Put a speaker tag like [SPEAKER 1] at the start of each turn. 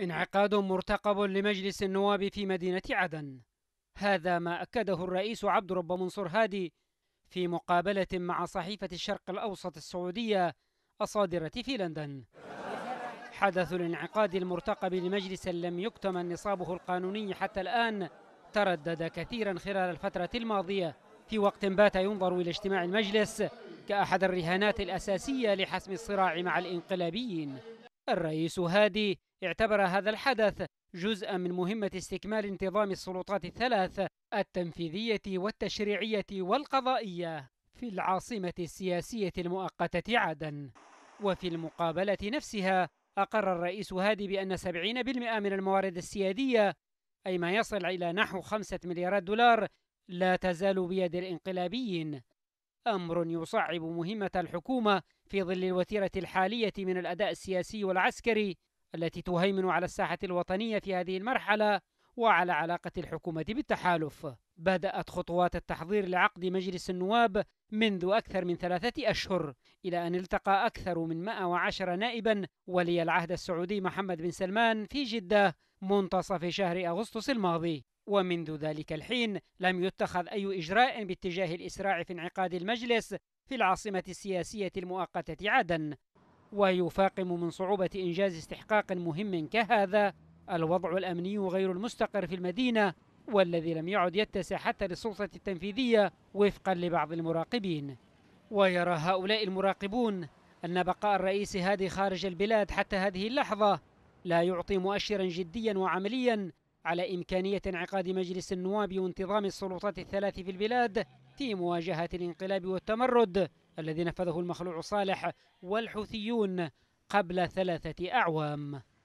[SPEAKER 1] انعقاد مرتقب لمجلس النواب في مدينة عدن هذا ما أكده الرئيس عبد رب منصور هادي في مقابلة مع صحيفة الشرق الأوسط السعودية الصادرة في لندن حدث الانعقاد المرتقب لمجلس لم يكتمل نصابه القانوني حتى الآن تردد كثيرا خلال الفترة الماضية في وقت بات ينظر إلى اجتماع المجلس كأحد الرهانات الأساسية لحسم الصراع مع الإنقلابيين الرئيس هادي اعتبر هذا الحدث جزءا من مهمة استكمال انتظام السلطات الثلاث التنفيذية والتشريعية والقضائية في العاصمة السياسية المؤقتة عدن وفي المقابلة نفسها أقر الرئيس هادي بأن 70% من الموارد السيادية أي ما يصل إلى نحو 5 مليارات دولار لا تزال بيد الانقلابيين أمر يصعب مهمة الحكومة في ظل الوتيرة الحالية من الأداء السياسي والعسكري التي تهيمن على الساحة الوطنية في هذه المرحلة وعلى علاقة الحكومة بالتحالف. بدأت خطوات التحضير لعقد مجلس النواب منذ أكثر من ثلاثة أشهر إلى أن التقى أكثر من 110 نائبا ولي العهد السعودي محمد بن سلمان في جدة منتصف شهر أغسطس الماضي ومنذ ذلك الحين لم يتخذ أي إجراء باتجاه الإسراع في انعقاد المجلس في العاصمة السياسية المؤقتة عدن ويفاقم من صعوبة إنجاز استحقاق مهم كهذا الوضع الأمني غير المستقر في المدينة والذي لم يعد يتسع حتى للسلطة التنفيذية وفقا لبعض المراقبين ويرى هؤلاء المراقبون أن بقاء الرئيس هادي خارج البلاد حتى هذه اللحظة لا يعطي مؤشرا جديا وعمليا على إمكانية انعقاد مجلس النواب وانتظام السلطات الثلاث في البلاد في مواجهة الانقلاب والتمرد الذي نفذه المخلوع صالح والحوثيون قبل ثلاثة أعوام